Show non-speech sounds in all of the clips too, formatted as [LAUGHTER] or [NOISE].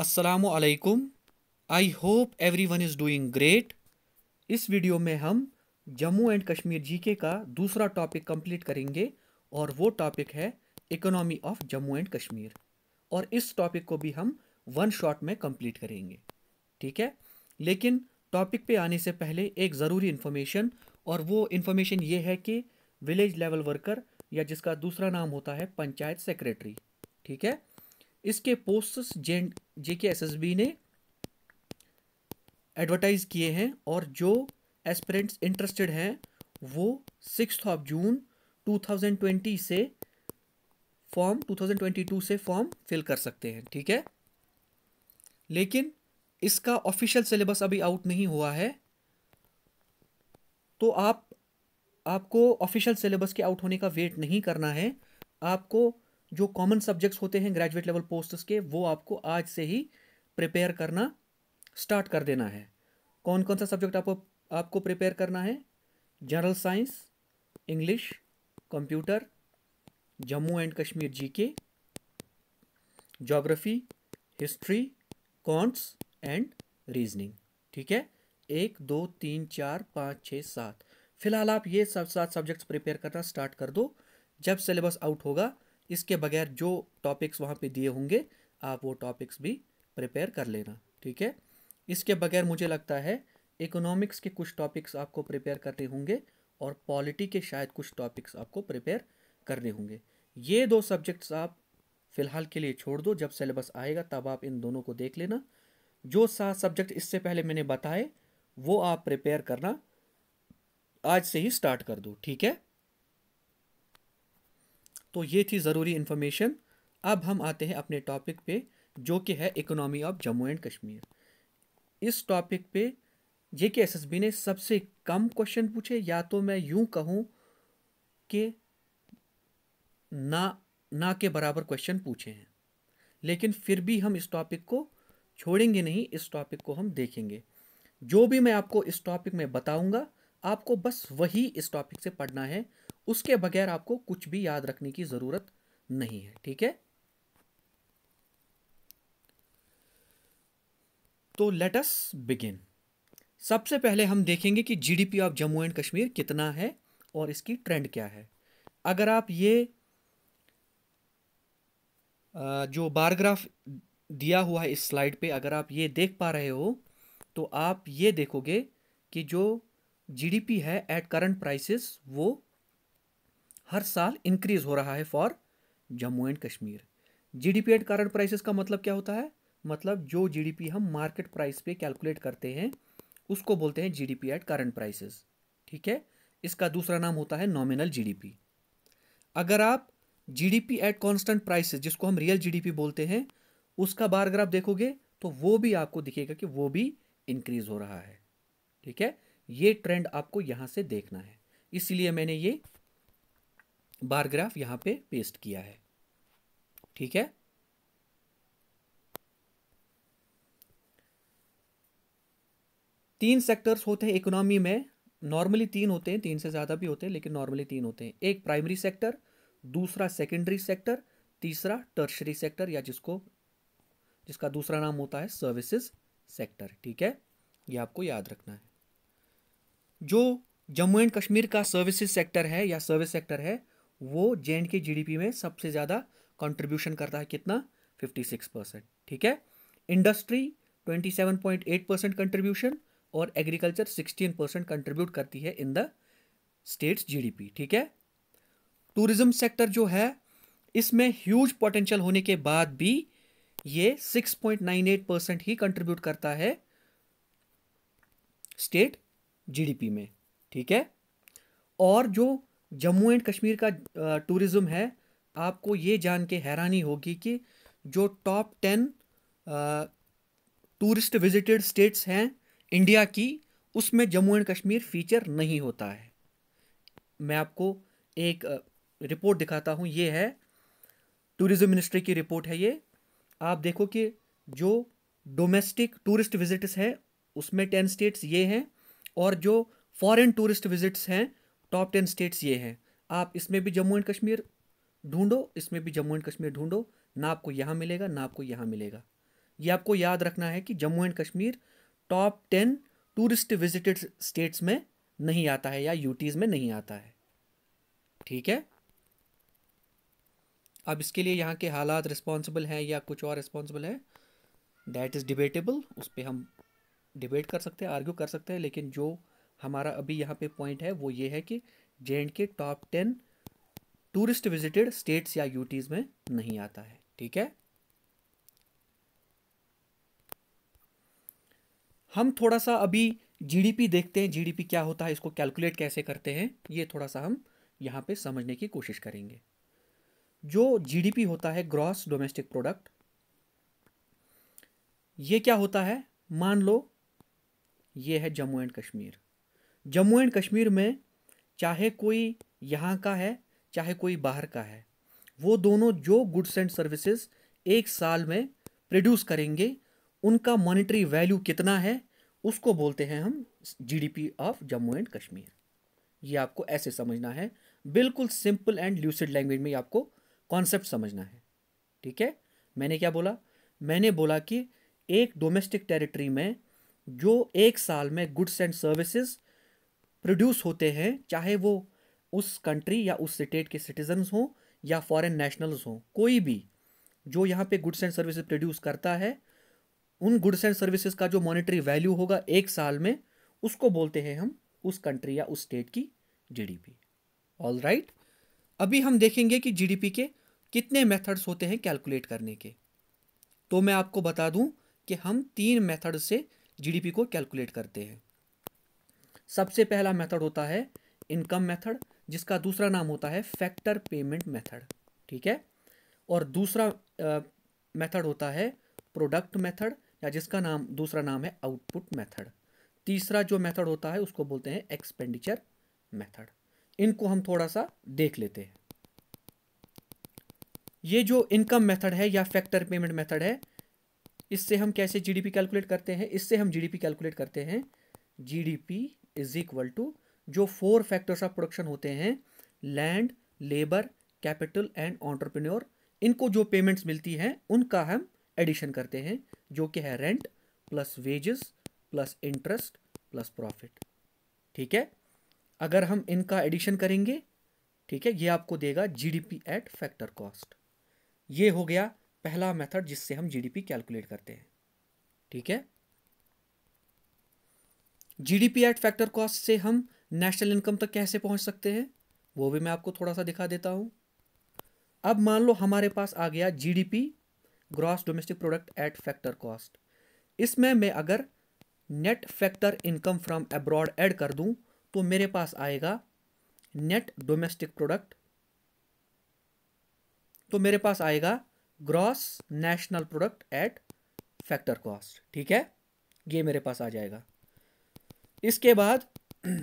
अस्सलाम वालेकुम I hope everyone is doing great इस वीडियो में हम जम्मू एंड कश्मीर जीके का दूसरा टॉपिक कंप्लीट करेंगे और वो टॉपिक है economy of Jammu and Kashmir और इस टॉपिक को भी हम वन शॉट में कंप्लीट करेंगे ठीक है लेकिन टॉपिक पे आने से पहले एक ज़रूरी इन्फॉर्मेशन और वो इन्फॉर्मेशन ये है कि विलेज लेवल वर्कर या जिसका दूसरा नाम होता है पंचायत सेक्रेटरी ठीक है इसके posters J J K S S B ने एडवर्टाइज़ किए हैं और जो एस्परेंट्स इंटरेस्टेड हैं वो सिक्स ऑफ जून 2020 से फॉर्म 2022 से फॉर्म फिल कर सकते हैं ठीक है लेकिन इसका ऑफिशियल सिलेबस अभी आउट नहीं हुआ है तो आप आपको ऑफिशियल सिलेबस के आउट होने का वेट नहीं करना है आपको जो कॉमन सब्जेक्ट्स होते हैं ग्रेजुएट लेवल पोस्ट्स के वो आपको आज से ही प्रिपेयर करना स्टार्ट कर देना है कौन कौन सा सब्जेक्ट आपको आपको प्रिपेयर करना है general science English computer Jammu and Kashmir G K geography history कॉन्ट्स एंड रीजनिंग ठीक है एक दो तीन चार पाँच छः सात फिलहाल आप ये सब सात सब्जेक्ट्स प्रिपेयर करना स्टार्ट कर दो जब सिलेबस आउट होगा इसके बगैर जो टॉपिक्स वहाँ पे दिए होंगे आप वो टॉपिक्स भी प्रिपेयर कर लेना ठीक है इसके बगैर मुझे लगता है इकोनॉमिक्स के कुछ टॉपिक्स आपको प्रिपेयर करने होंगे और पॉलिटी के शायद कुछ टॉपिक्स आपको प्रिपेयर करने होंगे ये दो सब्जेक्ट्स आप फ़िलहाल के लिए छोड़ दो जब सिलेबस आएगा तब आप इन दोनों को देख लेना जो सात सब्जेक्ट इससे पहले मैंने बताए वो आप प्रिपेयर करना आज से ही स्टार्ट कर दो ठीक है तो ये थी ज़रूरी इन्फॉर्मेशन अब हम आते हैं अपने टॉपिक पे जो कि है economy of Jammu and Kashmir इस टॉपिक पे जे के एस एस बी ने सबसे कम क्वेश्चन पूछे या तो मैं यूं कहूं कि ना ना के बराबर क्वेश्चन पूछे हैं लेकिन फिर भी हम इस टॉपिक को छोड़ेंगे नहीं इस टॉपिक को हम देखेंगे जो भी मैं आपको इस टॉपिक में बताऊंगा आपको बस वही इस टॉपिक से पढ़ना है उसके बगैर आपको कुछ भी याद रखने की ज़रूरत नहीं है ठीक है तो लेटस बिगिन सबसे पहले हम देखेंगे कि GDP of Jammu and Kashmir कितना है और इसकी ट्रेंड क्या है अगर आप ये जो बारग्राफ दिया हुआ है इस स्लाइड पे अगर आप ये देख पा रहे हो तो आप ये देखोगे कि जो जीडीपी है एट करंट प्राइसेस वो हर साल इंक्रीज हो रहा है for Jammu and Kashmir GDP at current prices का मतलब क्या होता है मतलब जो जीडीपी हम मार्केट प्राइस पे कैलकुलेट करते हैं उसको बोलते हैं जीडीपी एट करंट प्राइसेस ठीक है इसका दूसरा नाम होता है नॉमिनल जीडीपी अगर आप जीडीपी एट कांस्टेंट प्राइसेस जिसको हम रियल जीडीपी बोलते हैं उसका बार अगर आप देखोगे तो वो भी आपको दिखेगा कि वो भी इंक्रीज हो रहा है ठीक है ये ट्रेंड आपको यहाँ से देखना है इसलिए मैंने ये बार ग्राफ यहां पे पेस्ट किया है ठीक है तीन सेक्टर्स होते हैं इकोनॉमी में नॉर्मली तीन होते हैं तीन से ज़्यादा भी होते हैं लेकिन नॉर्मली तीन होते हैं एक प्राइमरी सेक्टर दूसरा सेकेंडरी सेक्टर तीसरा टर्शरी सेक्टर या जिसको जिसका दूसरा नाम होता है सर्विसेज सेक्टर ठीक है ये आपको याद रखना है जो जम्मू एंड कश्मीर का सर्विसेज सेक्टर है या सर्विस सेक्टर है वो जे के जीडीपी में सबसे ज़्यादा कंट्रीब्यूशन करता है कितना 56 परसेंट ठीक है इंडस्ट्री 27.8 परसेंट कंट्रीब्यूशन और एग्रीकल्चर 16 परसेंट कंट्रीब्यूट करती है इन द स्टेट्स जीडीपी ठीक है टूरिज्म सेक्टर जो है इसमें ह्यूज पोटेंशियल होने के बाद भी ये 6.98 परसेंट ही कंट्रीब्यूट करता है स्टेट जीडीपी में ठीक है और जो जम्मू एंड कश्मीर का टूरिज़्म है आपको ये जान के हैरानी होगी कि जो top ten tourist visited states हैं इंडिया की उसमें जम्मू एंड कश्मीर फीचर नहीं होता है मैं आपको एक रिपोर्ट दिखाता हूँ ये है टूरिज़्म मिनिस्ट्री की रिपोर्ट है ये आप देखो कि जो डोमेस्टिक टूरिस्ट विजिट्स हैं उसमें टेन स्टेट्स ये हैं और जो फॉरेन टूरिस्ट विजिट्स हैं टॉप टेन स्टेट्स ये हैं आप इसमें भी जम्मू एंड कश्मीर ढूंढो इसमें भी जम्मू एंड कश्मीर ढूंढो ना आपको यहाँ मिलेगा ना आपको यहाँ मिलेगा ये यह आपको याद रखना है कि Jammu and Kashmir top ten tourist visited states में नहीं आता है या यूटीज़ में नहीं आता है ठीक है अब इसके लिए यहाँ के हालात रिस्पॉन्सिबल हैं या कुछ और रिस्पॉन्सिबल है दैट इज़ डिबेटेबल उस पर हम डिबेट कर सकते हैं आर्ग्यू कर सकते हैं लेकिन जो हमारा अभी यहाँ पे पॉइंट है वो ये है कि J K top ten tourist visited states या यूटीज़ में नहीं आता है ठीक है हम थोड़ा सा अभी जीडीपी देखते हैं जीडीपी क्या होता है इसको कैलकुलेट कैसे करते हैं ये थोड़ा सा हम यहाँ पे समझने की कोशिश करेंगे जो जीडीपी होता है ग्रॉस डोमेस्टिक प्रोडक्ट ये क्या होता है मान लो ये है जम्मू एंड कश्मीर जम्मू एंड कश्मीर में चाहे कोई यहाँ का है चाहे कोई बाहर का है वो दोनों जो गुड्स एंड सर्विसेज एक साल में प्रोड्यूस करेंगे उनका मॉनिटरी वैल्यू कितना है उसको बोलते हैं हम GDP of Jammu and Kashmir ये आपको ऐसे समझना है बिल्कुल सिंपल एंड ल्यूसिड लैंग्वेज में आपको कॉन्सेप्ट समझना है ठीक है मैंने क्या बोला मैंने बोला कि एक डोमेस्टिक टेरिटरी में जो एक साल में गुड्स एंड सर्विसेज प्रोड्यूस होते हैं चाहे वो उस कंट्री या उस स्टेट के सिटीजन्स हों या फॉरेन नेशनल्स हों कोई भी जो यहाँ पे गुड्स एंड सर्विसेज प्रोड्यूस करता है उन गुड्स एंड सर्विसेज का जो मॉनेटरी वैल्यू होगा एक साल में उसको बोलते हैं हम उस कंट्री या उस स्टेट की जीडीपी ऑल राइट अभी हम देखेंगे कि जीडीपी के कितने मेथड्स होते हैं कैलकुलेट करने के तो मैं आपको बता दूं कि हम तीन मेथड से जीडीपी को कैलकुलेट करते हैं सबसे पहला मेथड होता है इनकम मेथड जिसका दूसरा नाम होता है फैक्टर पेमेंट मेथड ठीक है और दूसरा मेथड होता है प्रोडक्ट मेथड या जिसका नाम दूसरा नाम है आउटपुट मेथड तीसरा जो मेथड होता है उसको बोलते हैं एक्सपेंडिचर मेथड इनको हम थोड़ा सा देख लेते हैं ये जो इनकम मेथड है या फैक्टर पेमेंट मेथड है इससे हम कैसे जीडीपी कैलकुलेट करते हैं इससे हम जीडीपी कैलकुलेट करते हैं जीडीपी इज इक्वल टू जो फोर फैक्टर्स ऑफ प्रोडक्शन होते हैं land labour capital and entrepreneur इनको जो पेमेंट्स मिलती हैं उनका हम एडिशन करते हैं जो कि है rent plus wages plus interest plus profit ठीक है अगर हम इनका एडिशन करेंगे ठीक है ये आपको देगा जीडीपी एट फैक्टर कॉस्ट ये हो गया पहला मेथड जिससे हम जीडीपी कैलकुलेट करते हैं ठीक है जीडीपी एट फैक्टर कॉस्ट से हम नेशनल इनकम तक कैसे पहुंच सकते हैं वो भी मैं आपको थोड़ा सा दिखा देता हूँ अब मान लो हमारे पास आ गया GDP gross domestic product at factor cost इसमें मैं अगर net factor income from abroad add कर दूं तो मेरे पास आएगा नेट डोमेस्टिक प्रोडक्ट तो मेरे पास आएगा gross national product at factor cost ठीक है ये मेरे पास आ जाएगा इसके बाद [CLEARS THROAT]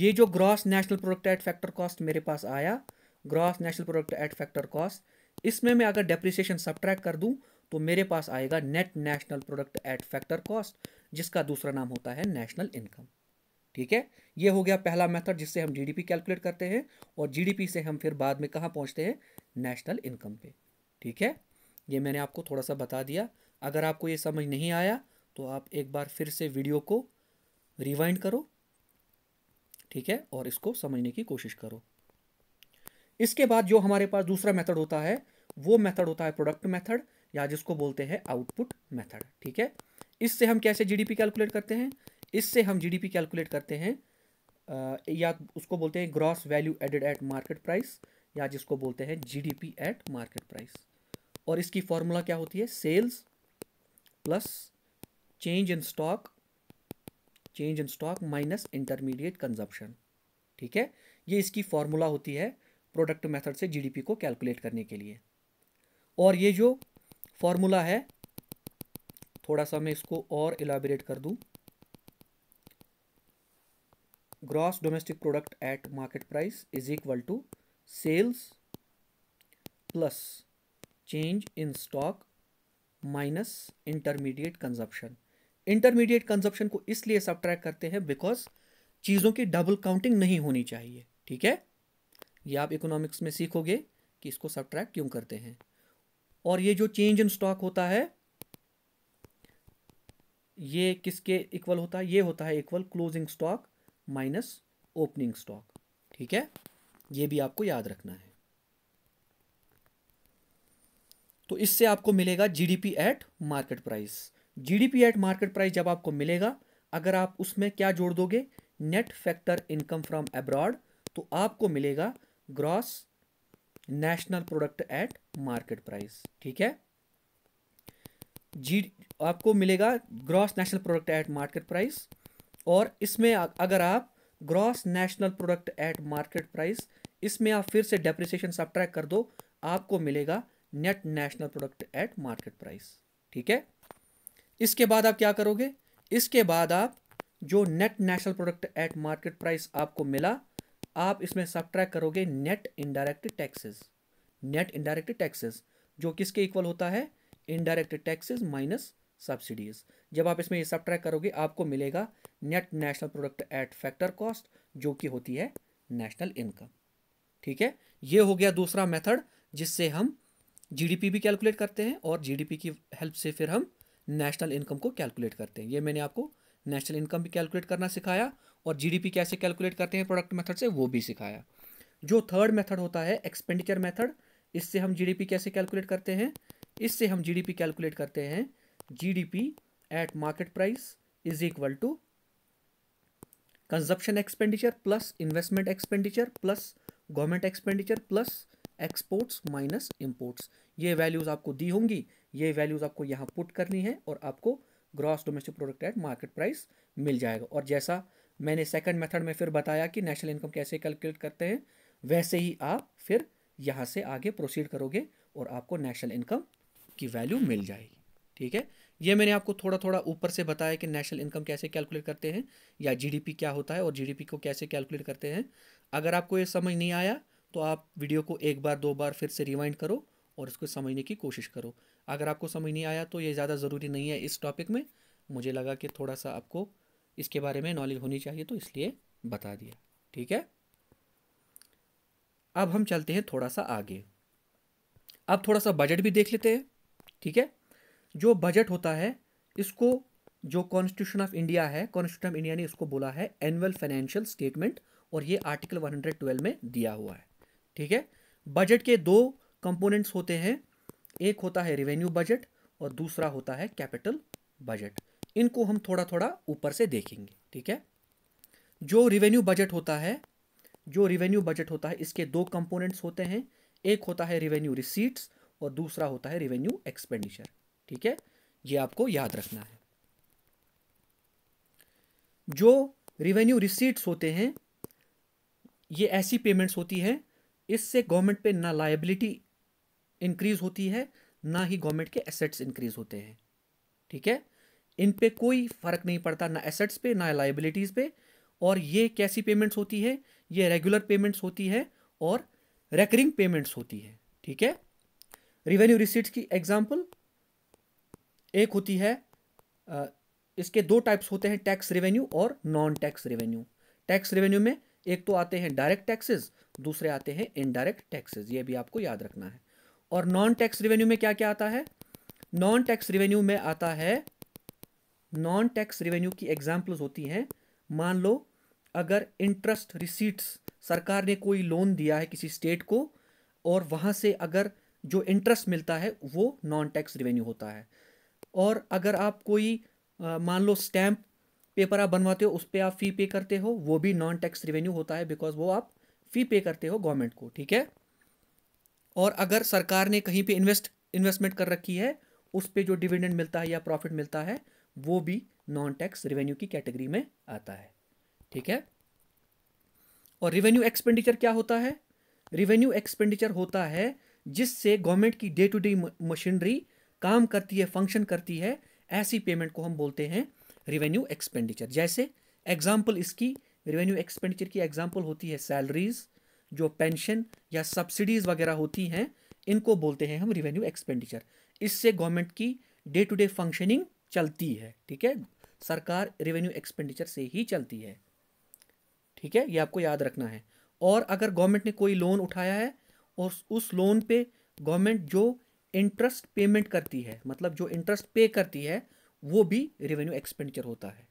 ये जो gross national product at factor cost मेरे पास आया gross national product at factor cost इसमें मैं अगर डेप्रिसिएशन सब्ट्रैक्ट कर दूं तो मेरे पास आएगा net national product at factor cost जिसका दूसरा नाम होता है नेशनल इनकम ठीक है ये हो गया पहला मेथड जिससे हम जीडीपी कैलकुलेट करते हैं और जीडीपी से हम फिर बाद में कहाँ पहुँचते हैं नेशनल इनकम पे ठीक है ये मैंने आपको थोड़ा सा बता दिया अगर आपको ये समझ नहीं आया तो आप एक बार फिर से वीडियो को रिवाइंड करो ठीक है और इसको समझने की कोशिश करो इसके बाद जो हमारे पास दूसरा मेथड होता है वो मेथड होता है प्रोडक्ट मेथड या जिसको बोलते हैं आउटपुट मेथड ठीक है इससे हम कैसे जीडीपी कैलकुलेट करते हैं इससे हम जीडीपी कैलकुलेट करते हैं या उसको बोलते हैं gross value added at market price या जिसको बोलते हैं जीडीपी एट मार्केट प्राइस और इसकी फॉर्मूला क्या होती है sales plus change in stock change in stock minus intermediate consumption ठीक है ये इसकी फॉर्मूला होती है प्रोडक्ट मेथड से जीडीपी को कैलकुलेट करने के लिए और ये जो फॉर्मूला है थोड़ा सा मैं इसको और इलाबरेट कर दूं gross domestic product at market price is equal to sales plus change in stock minus intermediate consumption intermediate consumption को इसलिए सब ट्रैक करते हैं बिकॉज चीज़ों की डबल काउंटिंग नहीं होनी चाहिए ठीक है ये आप इकोनॉमिक्स में सीखोगे कि इसको सब ट्रैक क्यों करते हैं और ये जो चेंज इन स्टॉक होता है ये किसके इक्वल होता है ये होता है equal closing stock minus opening stock ठीक है ये भी आपको याद रखना है तो इससे आपको मिलेगा GDP at market price GDP at market price जब आपको मिलेगा अगर आप उसमें क्या जोड़ दोगे net factor income from abroad तो आपको मिलेगा gross national product at market price ठीक है जी आपको मिलेगा gross national product at market price और इसमें अगर आप gross national product at market price इसमें आप फिर से डेप्रिसिएशन सब्ट्रैक कर दो आपको मिलेगा net national product at market price ठीक है इसके बाद आप क्या करोगे इसके बाद आप जो net national product at market price आपको मिला आप इसमें सब्ट्रैक करोगे net indirect taxes net indirect taxes जो किसके इक्वल होता है इनडायरेक्ट टैक्सेस माइनस सब्सिडीज जब आप इसमें ये सब्ट्रैक करोगे आपको मिलेगा net national product at factor cost जो कि होती है नेशनल इनकम ठीक है ये हो गया दूसरा मेथड जिससे हम जीडीपी भी कैलकुलेट करते हैं और जीडीपी की हेल्प से फिर हम नेशनल इनकम को कैलकुलेट करते हैं ये मैंने आपको नेशनल इनकम भी कैलकुलेट करना सिखाया और जीडीपी कैसे कैलकुलेट करते हैं प्रोडक्ट मेथड से वो भी सिखाया जो थर्ड मेथड होता है एक्सपेंडिचर मेथड इससे हम जीडीपी कैसे कैलकुलेट करते हैं इससे हम जीडीपी कैलकुलेट करते हैं GDP at market price is equal to consumption expenditure plus investment expenditure plus government expenditure plus exports minus imports ये वैल्यूज़ आपको दी होंगी ये वैल्यूज़ आपको यहाँ पुट करनी है और आपको gross domestic product at market price मिल जाएगा और जैसा मैंने सेकंड मेथड में फिर बताया कि नेशनल इनकम कैसे कैलकुलेट करते हैं वैसे ही आप फिर यहाँ से आगे प्रोसीड करोगे और आपको नेशनल इनकम की वैल्यू मिल जाएगी ठीक है ये मैंने आपको थोड़ा थोड़ा ऊपर से बताया कि नेशनल इनकम कैसे कैलकुलेट करते हैं या जीडीपी क्या होता है और जीडीपी को कैसे कैलकुलेट करते हैं अगर आपको ये समझ नहीं आया तो आप वीडियो को एक बार दो बार फिर से रिवाइंड करो और इसको समझने की कोशिश करो अगर आपको समझ नहीं आया तो ये ज़्यादा ज़रूरी नहीं है इस टॉपिक में मुझे लगा कि थोड़ा सा आपको इसके बारे में नॉलेज होनी चाहिए तो इसलिए बता दिया ठीक है अब हम चलते हैं थोड़ा सा आगे अब थोड़ा सा बजट भी देख लेते हैं ठीक है जो बजट होता है इसको जो कॉन्स्टिट्यूशन ऑफ इंडिया है कॉन्स्टिट्यूशन ऑफ इंडिया ने इसको बोला है एनुअल फाइनेंशियल स्टेटमेंट और ये आर्टिकल 112 में दिया हुआ है ठीक है बजट के दो कंपोनेंट्स होते हैं एक होता है रेवेन्यू बजट और दूसरा होता है कैपिटल बजट इनको हम थोड़ा थोड़ा ऊपर से देखेंगे ठीक है जो रिवेन्यू बजट होता है जो रिवेन्यू बजट होता है इसके दो कंपोनेंट्स होते हैं एक होता है रिवेन्यू रिसीट्स और दूसरा होता है रिवेन्यू एक्सपेंडिचर ठीक है ये आपको याद रखना है जो रिवेन्यू रिसीट्स होते हैं ये ऐसी पेमेंट्स होती हैं इससे गवर्नमेंट पे ना लाइबिलिटी इंक्रीज होती है ना ही गवर्नमेंट के एसेट्स इंक्रीज होते हैं ठीक है इन पे कोई फर्क नहीं पड़ता ना एसेट्स पे ना लाइबिलिटीज़ पे और ये कैसी पेमेंट्स होती है ये रेगुलर पेमेंट्स होती है और रेकरिंग पेमेंट्स होती है ठीक है रिवेन्यू रिसीट्स की एग्जाम्पल एक होती है इसके दो टाइप्स होते हैं टैक्स रेवेन्यू और non tax revenue tax revenue में एक तो आते हैं डायरेक्ट टैक्सेस दूसरे आते हैं इनडायरेक्ट टैक्सेस ये भी आपको याद रखना है और नॉन टैक्स रेवेन्यू में क्या क्या आता है नॉन टैक्स रिवेन्यू में आता है नॉन टैक्स रेवेन्यू की एग्जाम्पल्स होती हैं मान लो अगर इंटरेस्ट रिसीट्स सरकार ने कोई लोन दिया है किसी स्टेट को और वहाँ से अगर जो इंटरेस्ट मिलता है वो नॉन टैक्स रिवेन्यू होता है और अगर आप कोई मान लो स्टैम्प पेपर आप बनवाते हो उस पर आप फ़ी पे करते हो वो भी नॉन टैक्स रिवेन्यू होता है बिकॉज वो आप फ़ी पे करते हो गवर्नमेंट को ठीक है और अगर सरकार ने कहीं पे इन्वेस्ट इन्वेस्टमेंट कर रखी है उस पर जो डिविडेंड मिलता है या प्रॉफिट मिलता है वो भी नॉन टैक्स रेवेन्यू की कैटेगरी में आता है ठीक है और रेवेन्यू एक्सपेंडिचर क्या होता है रेवेन्यू एक्सपेंडिचर होता है जिससे गवर्नमेंट की डे टू डे मशीनरी काम करती है फंक्शन करती है ऐसी पेमेंट को हम बोलते हैं रेवेन्यू एक्सपेंडिचर जैसे एग्जाम्पल इसकी रेवेन्यू एक्सपेंडिचर की एग्जाम्पल होती है सैलरीज़ जो पेंशन या सब्सिडीज़ वगैरह होती हैं इनको बोलते हैं हम रिवेन्यू एक्सपेंडिचर इससे गवर्नमेंट की डे टू डे फंक्शनिंग चलती है ठीक है सरकार रेवेन्यू एक्सपेंडिचर से ही चलती है ठीक है ये आपको याद रखना है और अगर गवर्नमेंट ने कोई लोन उठाया है और उस लोन पे गवर्नमेंट जो इंटरेस्ट पेमेंट करती है मतलब जो इंटरेस्ट पे करती है वो भी रेवेन्यू एक्सपेंडिचर होता है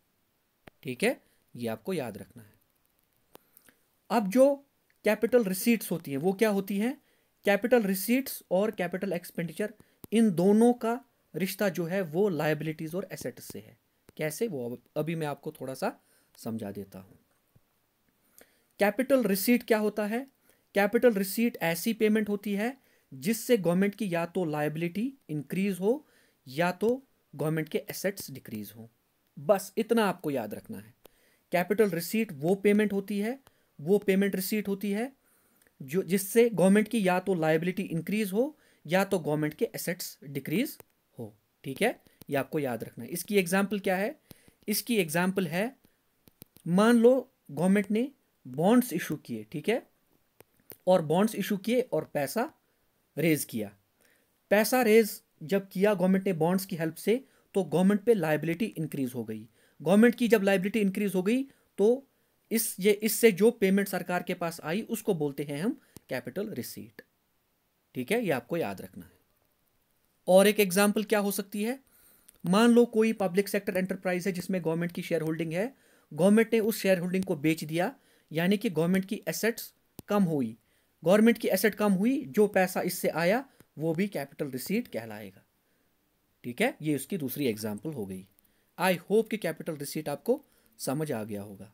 ठीक है ये आपको याद रखना है अब जो कैपिटल रिसीट्स होती हैं वो क्या होती हैं कैपिटल रिसीट्स और कैपिटल एक्सपेंडिचर इन दोनों का रिश्ता जो है वो लाइबिलिटीज़ और एसेट्स से है कैसे वो अभी मैं आपको थोड़ा सा समझा देता हूँ कैपिटल रिसीट क्या होता है कैपिटल रिसीट ऐसी पेमेंट होती है जिससे गवर्नमेंट की या तो लाइबिलिटी इंक्रीज हो या तो गवर्नमेंट के एसेट्स डिक्रीज हो बस इतना आपको याद रखना है कैपिटल रिसीट वो पेमेंट होती है वो पेमेंट रिसीट होती है जो जिससे गवर्नमेंट की या तो लाइबिलिटी इंक्रीज हो या तो गवर्नमेंट के एसेट्स डिक्रीज हो ठीक है ये आपको याद रखना है इसकी एग्जाम्पल क्या है इसकी एग्जाम्पल है मान लो गवर्नमेंट ने बॉन्ड्स इशू किए ठीक है और बॉन्ड्स इशू किए और पैसा रेज किया पैसा रेज जब किया गवर्नमेंट ने बॉन्ड्स की हेल्प से तो गवर्नमेंट पे लाइबिलिटी इंक्रीज हो गई गवर्नमेंट की जब लाइबिलिटी इंक्रीज हो गई तो इस ये इससे जो पेमेंट सरकार के पास आई उसको बोलते हैं हम कैपिटल रिसीट ठीक है ये आपको याद रखना है और एक एग्जाम्पल क्या हो सकती है मान लो कोई पब्लिक सेक्टर एंटरप्राइज है जिसमें गवर्नमेंट की शेयर होल्डिंग है गवर्नमेंट ने उस शेयर होल्डिंग को बेच दिया यानी कि गवर्नमेंट की एसेट्स कम हुई गवर्नमेंट की एसेट कम हुई जो पैसा इससे आया वो भी कैपिटल रिसीट कहलाएगा ठीक है ये उसकी दूसरी एग्जाम्पल हो गई आई होप कि कैपिटल रिसीट आपको समझ आ गया होगा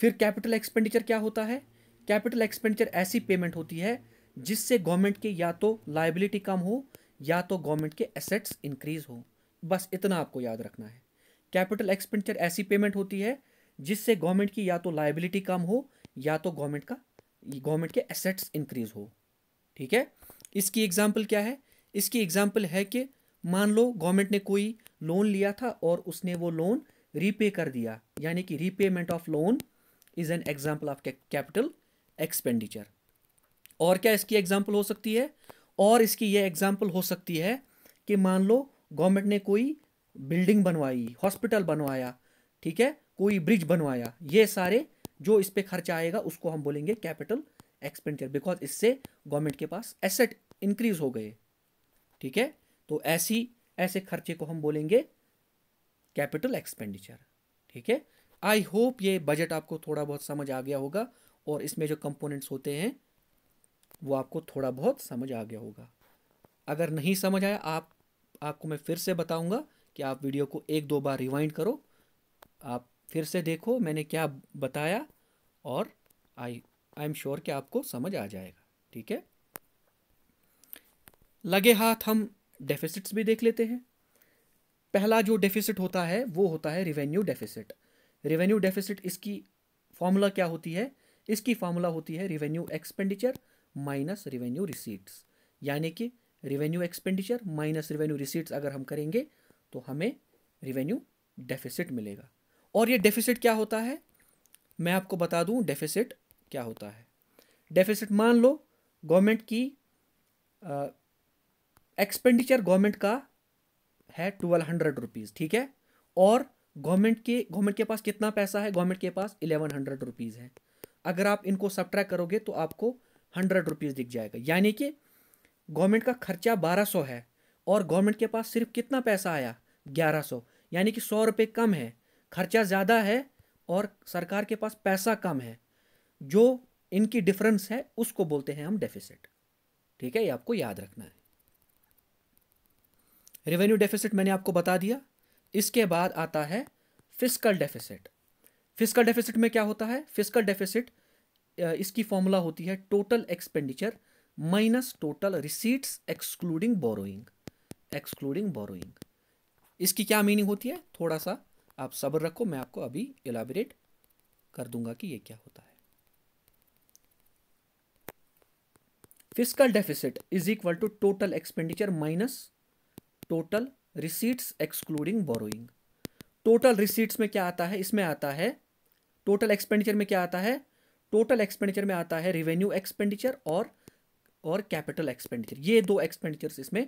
फिर कैपिटल एक्सपेंडिचर क्या होता है कैपिटल एक्सपेंडिचर ऐसी पेमेंट होती है जिससे गवर्नमेंट के या तो लाइबिलिटी कम हो या तो गवर्नमेंट के एसेट्स इंक्रीज हो बस इतना आपको याद रखना है कैपिटल एक्सपेंडिचर ऐसी पेमेंट होती है जिससे गवर्नमेंट की या तो लाइबिलिटी कम हो या तो गवर्नमेंट का गवर्नमेंट के एसेट्स इंक्रीज हो ठीक है इसकी एग्जाम्पल क्या है इसकी एग्जाम्पल है कि मान लो गवर्नमेंट ने कोई लोन लिया था और उसने वो लोन रीपे कर दिया यानी कि repayment of loan is an example of capital expenditure और क्या इसकी एग्जाम्पल हो सकती है और इसकी ये एग्जाम्पल हो सकती है कि मान लो गवर्नमेंट ने कोई बिल्डिंग बनवाई हॉस्पिटल बनवाया ठीक है कोई ब्रिज बनवाया ये सारे जो इस पर खर्चा आएगा उसको हम बोलेंगे कैपिटल एक्सपेंडिचर बिकॉज इससे गवर्नमेंट के पास एसेट इंक्रीज हो गए ठीक है तो ऐसी ऐसे खर्चे को हम बोलेंगे कैपिटल एक्सपेंडिचर ठीक है आई होप ये बजट आपको थोड़ा बहुत समझ आ गया होगा और इसमें जो कंपोनेंट्स होते हैं वो आपको थोड़ा बहुत समझ आ गया होगा अगर नहीं समझ आया आप आपको मैं फिर से बताऊंगा कि आप वीडियो को एक दो बार रिवाइंड करो आप फिर से देखो मैंने क्या बताया और आई आई एम श्योर कि आपको समझ आ जाएगा ठीक है लगे हाथ हम डेफिसिट्स भी देख लेते हैं पहला जो डेफिसिट होता है वो होता है रिवेन्यू डेफिसिट रेवेन्यू डेफिसिट इसकी फॉर्मूला क्या होती है इसकी फार्मूला होती है revenue expenditure minus revenue receipts यानी कि revenue expenditure minus revenue receipts अगर हम करेंगे तो हमें रेवेन्यू डेफिसिट मिलेगा और ये डेफिसिट क्या होता है मैं आपको बता दूं डेफिसिट क्या होता है डेफिसिट मान लो गवर्नमेंट की एक्सपेंडिचर गवर्नमेंट का है ट्वेल्व हंड्रेड रुपीज़ ठीक है और गवर्नमेंट के गवर्नमेंट के पास कितना पैसा है गवर्नमेंट के पास इलेवन हंड्रेड रुपीज़ है अगर आप इनको सब करोगे तो आपको हंड्रेड रुपीज़ दिख जाएगा यानी कि गवर्नमेंट का खर्चा बारह सौ है और गवर्नमेंट के पास सिर्फ कितना पैसा आया ग्यारह सौ यानी कि सौ रुपये कम है खर्चा ज़्यादा है और सरकार के पास पैसा कम है जो इनकी डिफरेंस है उसको बोलते हैं हम डेफिसिट ठीक है ये आपको याद रखना है रेवेन्यू डेफिसिट मैंने आपको बता दिया इसके बाद आता है फिजिकल डेफिसिट फिजिकल डेफिसिट में क्या होता है फिजिकल डेफिसिट इसकी फॉर्मूला होती है total expenditure minus total receipts excluding borrowing excluding borrowing इसकी क्या मीनिंग होती है थोड़ा सा आप सब्र रखो मैं आपको अभी एलाबरेट कर दूंगा कि ये क्या होता है physical deficit is equal to total expenditure minus total receipts excluding borrowing total receipts में क्या आता है इसमें आता है टोटल एक्सपेंडिचर में क्या आता है टोटल एक्सपेंडिचर में आता है रिवेन्यू एक्सपेंडिचर और और कैपिटल एक्सपेंडिचर ये दो एक्सपेंडिचर्स इसमें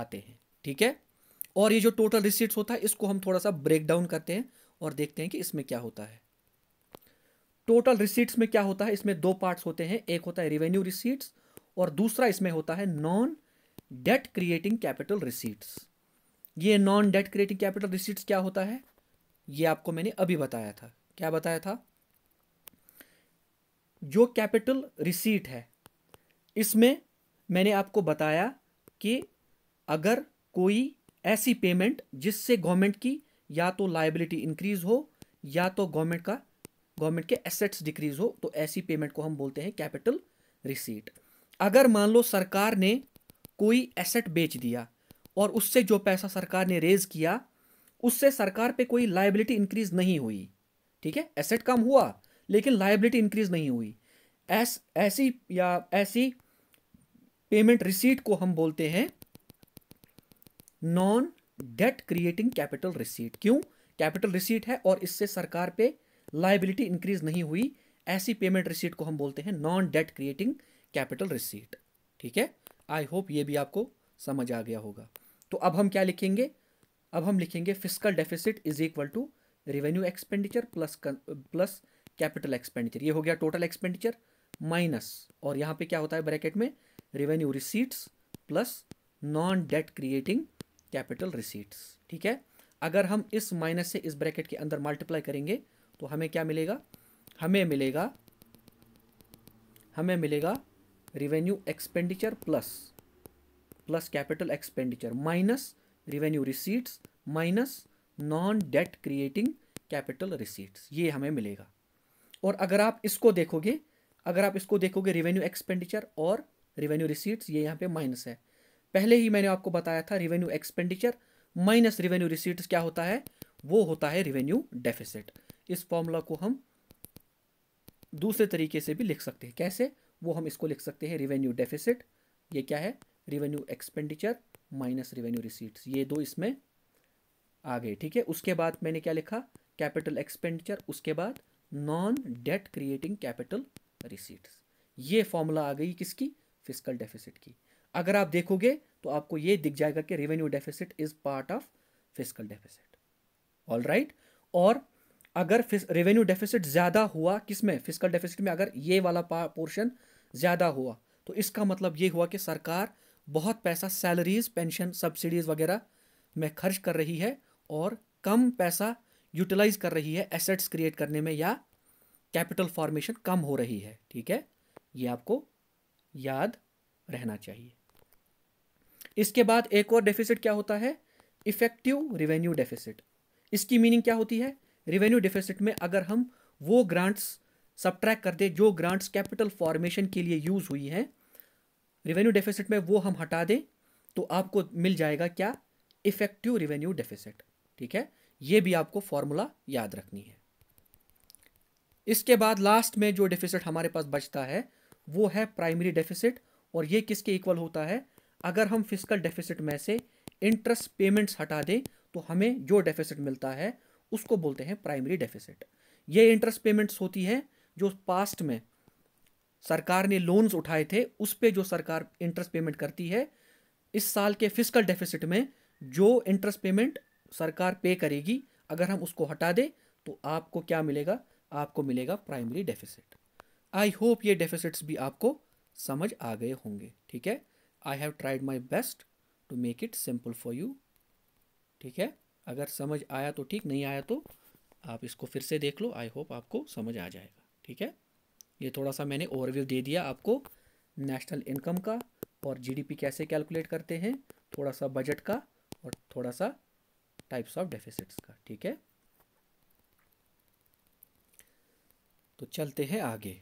आते हैं ठीक है और ये जो टोटल रिसीट्स होता है इसको हम थोड़ा सा ब्रेक डाउन करते हैं और देखते हैं कि इसमें क्या होता है टोटल रिसीट्स में क्या होता है इसमें दो पार्ट्स होते हैं एक होता है रिवेन्यू रिसीट्स और दूसरा इसमें होता है non debt creating capital receipts ये non debt creating capital receipts क्या होता है ये आपको मैंने अभी बताया था क्या बताया था जो कैपिटल रिसीट है इसमें मैंने आपको बताया कि अगर कोई ऐसी पेमेंट जिससे गवर्नमेंट की या तो लाइबिलिटी इंक्रीज हो या तो गवर्नमेंट का गवर्नमेंट के एसेट्स डिक्रीज हो तो ऐसी पेमेंट को हम बोलते हैं कैपिटल रिसीट अगर मान लो सरकार ने कोई एसेट बेच दिया और उससे जो पैसा सरकार ने रेज किया उससे सरकार पे कोई लाइबिलिटी इंक्रीज नहीं हुई ठीक है एसेट कम हुआ लेकिन लाइबिलिटी इंक्रीज नहीं हुई ऐस ऐसी या ऐसी पेमेंट रिसीट को हम बोलते हैं non debt creating capital receipt क्यों कैपिटल रिसीट है और इससे सरकार पे लाइबिलिटी इंक्रीज नहीं हुई ऐसी पेमेंट रिसीट को हम बोलते हैं non debt creating capital receipt ठीक है आई होप ये भी आपको समझ आ गया होगा तो अब हम क्या लिखेंगे अब हम लिखेंगे fiscal deficit is equal to revenue expenditure plus plus capital expenditure ये हो गया टोटल एक्सपेंडिचर माइनस और यहाँ पे क्या होता है ब्रैकेट में revenue receipts plus non debt creating capital receipts ठीक है अगर हम इस माइनस से इस ब्रैकेट के अंदर मल्टीप्लाई करेंगे तो हमें क्या मिलेगा हमें मिलेगा हमें मिलेगा revenue expenditure plus plus capital expenditure minus revenue receipts minus non debt creating capital receipts ये हमें मिलेगा और अगर आप इसको देखोगे अगर आप इसको देखोगे रेवेन्यू एक्सपेंडिचर और रेवेन्यू रिसीट्स ये यहाँ पे माइनस है पहले ही मैंने आपको बताया था revenue expenditure minus revenue receipts क्या होता है वो होता है रेवेन्यू डेफिसिट इस फॉर्मूला को हम दूसरे तरीके से भी लिख सकते हैं कैसे वो हम इसको लिख सकते हैं रिवेन्यू डेफिसिट ये क्या है revenue expenditure minus revenue receipts ये दो इसमें आ गए ठीक है उसके बाद मैंने क्या लिखा कैपिटल एक्सपेंडिचर उसके बाद non debt creating capital receipts ये फॉर्मूला आ गई किसकी फिजिकल डेफिसिट की अगर आप देखोगे तो आपको ये दिख जाएगा कि revenue deficit is part of physical deficit all right और अगर रेवेन्यू डेफिसिट ज़्यादा हुआ किसमें फिजिकल डेफिसिट में अगर ये वाला पोर्शन ज़्यादा हुआ तो इसका मतलब ये हुआ कि सरकार बहुत पैसा सैलरीज पेंशन सब्सिडीज़ वगैरह में खर्च कर रही है और कम पैसा यूटिलाइज कर रही है एसेट्स क्रिएट करने में या कैपिटल फॉर्मेशन कम हो रही है ठीक है ये आपको याद रहना चाहिए इसके बाद एक और डेफिसिट क्या होता है इफेक्टिव रिवेन्यू डेफिसिट इसकी मीनिंग क्या होती है रिवेन्यू डेफिसिट में अगर हम वो ग्रांट्स सब्ट्रैक्ट कर दें जो ग्रांट्स कैपिटल फॉर्मेशन के लिए यूज़ हुई हैं रेवेन्यू डेफिसिट में वो हम हटा दें तो आपको मिल जाएगा क्या इफेक्टिव रेवेन्यू डेफिसिट ठीक है ये भी आपको फॉर्मूला याद रखनी है इसके बाद लास्ट में जो डेफिसिट हमारे पास बचता है वो है प्राइमरी डेफिसिट और ये किसके इक्वल होता है अगर हम फिजिकल डेफिसिट में से इंटरेस्ट पेमेंट्स हटा दें तो हमें जो डेफिसिट मिलता है उसको बोलते हैं प्राइमरी डेफिसिट ये इंटरेस्ट पेमेंट्स होती है जो पास्ट में सरकार ने लोन्स उठाए थे उस पर जो सरकार इंटरेस्ट पेमेंट करती है इस साल के फिजिकल डेफिसिट में जो इंटरेस्ट पेमेंट सरकार पे करेगी अगर हम उसको हटा दें तो आपको क्या मिलेगा आपको मिलेगा प्राइमरी डेफिसिट आई होप ये डेफिसिट्स भी आपको समझ आ गए होंगे ठीक है I have tried my best to make it simple for you ठीक है अगर समझ आया तो ठीक नहीं आया तो आप इसको फिर से देख लो आई होप आपको समझ आ जाएगा ठीक है ये थोड़ा सा मैंने ओवरव्यू दे दिया आपको नेशनल इनकम का और जीडीपी कैसे कैलकुलेट करते हैं थोड़ा सा बजट का और थोड़ा सा टाइप्स ऑफ डेफिसिट्स का ठीक है तो चलते हैं आगे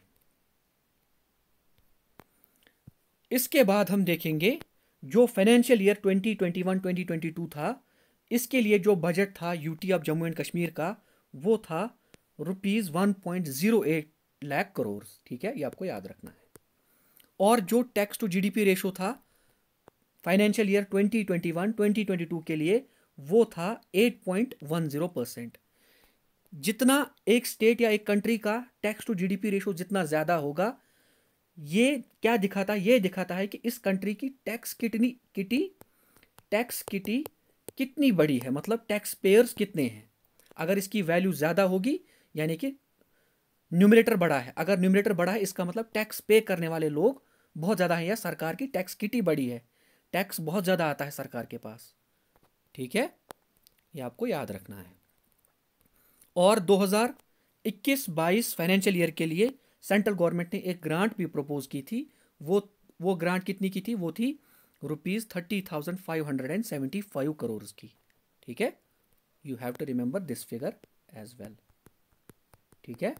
इसके बाद हम देखेंगे जो फाइनेंशियल ईयर 2021 2022 था इसके लिए जो बजट था UT of Jammu and Kashmir का वो था rupees one point zero eight lakh crore ठीक है ये आपको याद रखना है और जो टैक्स टू जीडीपी रेशो था फाइनेंशियल ईयर 2021 2022 के लिए वो था 8.10 परसेंट जितना एक स्टेट या एक कंट्री का टैक्स टू जीडीपी रेशो जितना ज़्यादा होगा ये क्या दिखाता है ये दिखाता है कि इस कंट्री की टैक्स कितनी किटी टैक्स किटी कितनी बड़ी है मतलब टैक्स पेयर्स कितने हैं अगर इसकी वैल्यू ज़्यादा होगी यानी कि न्यूमिनेटर बढ़ा है अगर न्यूमिनेटर बढ़ा है इसका मतलब टैक्स पे करने वाले लोग बहुत ज़्यादा हैं या सरकार की टैक्स किटी बड़ी है टैक्स बहुत ज़्यादा आता है सरकार के पास ठीक है ये आपको याद रखना है और 2021-22 फाइनेंशियल ईयर के लिए सेंट्रल गवर्नमेंट ने एक ग्रांट भी प्रपोज की थी वो वो ग्रांट कितनी की थी वो थी rupees thirty thousand five hundred and seventy five crore की ठीक है you have to remember this figure as well ठीक है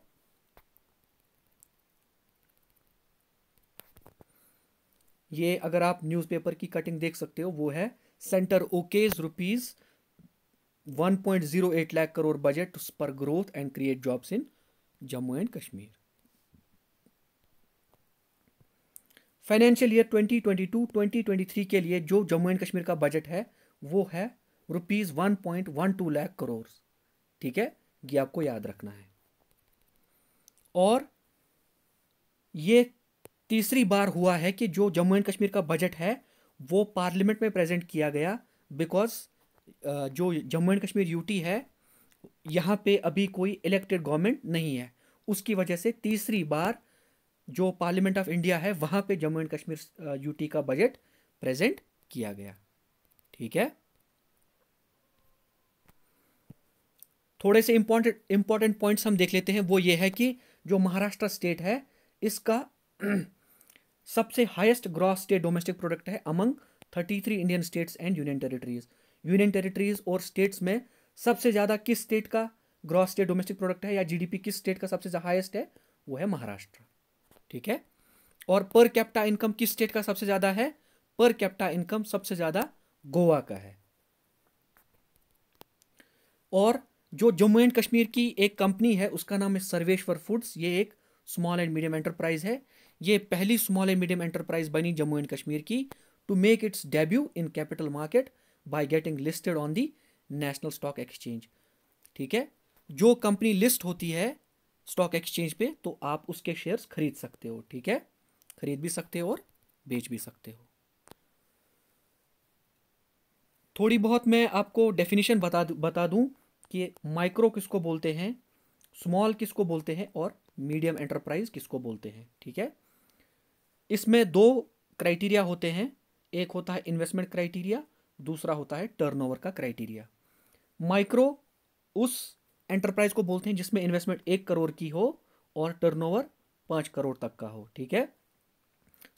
ये अगर आप न्यूज़पेपर की कटिंग देख सकते हो वो है centre okays rupees eight lakh crore budget पर growth and create jobs in Jammu and Kashmir financial year 2022-2023 के लिए जो जम्मू एंड कश्मीर का बजट है वो है rupees one point one two lakh crore ठीक है ये आपको याद रखना है और ये तीसरी बार हुआ है कि जो जम्मू एंड कश्मीर का बजट है वो पार्लियामेंट में प्रेजेंट किया गया बिकॉज जो जम्मू एंड कश्मीर यूटी है यहाँ पे अभी कोई इलेक्टेड गवर्नमेंट नहीं है उसकी वजह से तीसरी बार जो पार्लियामेंट ऑफ इंडिया है वहाँ पे जम्मू एंड कश्मीर यूटी का बजट प्रेजेंट किया गया ठीक है थोड़े से इम्पोर्टेंट इम्पोर्टेंट पॉइंट्स हम देख लेते हैं वो ये है कि जो महाराष्ट्र स्टेट है इसका सबसे highest gross state domestic product है among 33 Indian states and union territories union territories और स्टेट्स में सबसे ज़्यादा किस स्टेट का ग्रॉस स्टेट डोमेस्टिक प्रोडक्ट है या जीडीपी किस स्टेट का सबसे हाईएस्ट है वो है महाराष्ट्र ठीक है और पर कैप्टा इनकम किस स्टेट का सबसे ज़्यादा है पर कैप्टा इनकम सबसे ज़्यादा गोवा का है और जो जम्मू एंड कश्मीर की एक कंपनी है उसका नाम है सर्वेश्वर फूड्स ये एक स्मॉल एंड मीडियम एंटरप्राइज है ये पहली स्मॉल एंड मीडियम एंटरप्राइज बनी जम्मू एंड कश्मीर की to make its debut in capital market by getting listed on the National Stock Exchange ठीक है जो कंपनी लिस्ट होती है स्टॉक एक्सचेंज पे तो आप उसके शेयर्स खरीद सकते हो ठीक है खरीद भी सकते हो और बेच भी सकते हो थोड़ी बहुत मैं आपको डेफिनेशन बता बता दूं कि माइक्रो किसको बोलते हैं स्मॉल किसको बोलते हैं और मीडियम एंटरप्राइज किसको बोलते हैं ठीक है इसमें दो क्राइटेरिया होते हैं एक होता है इन्वेस्टमेंट क्राइटेरिया दूसरा होता है टर्नओवर का क्राइटेरिया माइक्रो उस एंटरप्राइज को बोलते हैं जिसमें इन्वेस्टमेंट एक करोड़ की हो और टर्नओवर पांच करोड़ तक का हो ठीक है